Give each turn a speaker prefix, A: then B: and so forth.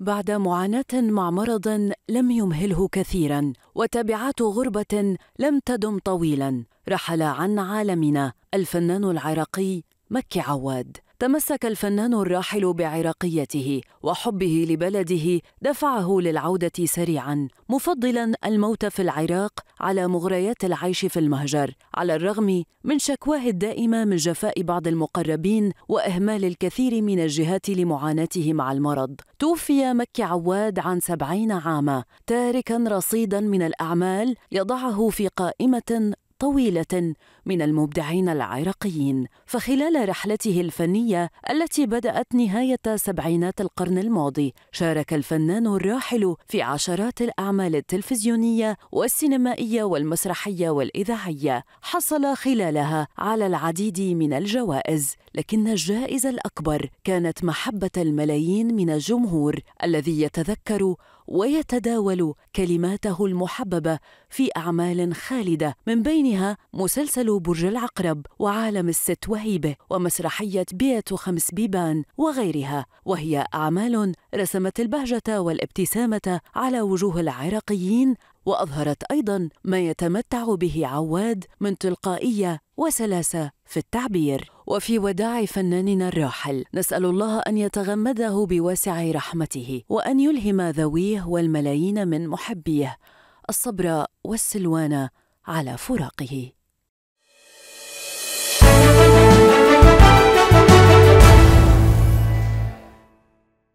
A: بعد معاناة مع مرض لم يمهله كثيرا وتبعات غربة لم تدم طويلا رحل عن عالمنا الفنان العراقي مكي عواد تمسك الفنان الراحل بعراقيته وحبه لبلده دفعه للعودة سريعا مفضلا الموت في العراق على مغريات العيش في المهجر على الرغم من شكواه الدائمة من جفاء بعض المقربين وإهمال الكثير من الجهات لمعاناته مع المرض توفي مكي عواد عن سبعين عاما تاركا رصيدا من الأعمال يضعه في قائمة طويلة من المبدعين العراقيين فخلال رحلته الفنية التي بدأت نهاية سبعينات القرن الماضي شارك الفنان الراحل في عشرات الأعمال التلفزيونية والسينمائية والمسرحية والإذاعية حصل خلالها على العديد من الجوائز لكن الجائزة الأكبر كانت محبة الملايين من الجمهور الذي يتذكر ويتداول كلماته المحببة في أعمال خالدة من بينها مسلسل برج العقرب وعالم الست وهيبة ومسرحية بيت خمس بيبان وغيرها وهي أعمال رسمت البهجة والابتسامة على وجوه العراقيين وأظهرت أيضا ما يتمتع به عواد من تلقائية وسلاسة في التعبير وفي وداع فناننا الراحل نسأل الله أن يتغمده بواسع رحمته وأن يلهم ذويه والملايين من محبيه الصبر والسلوان على فراقه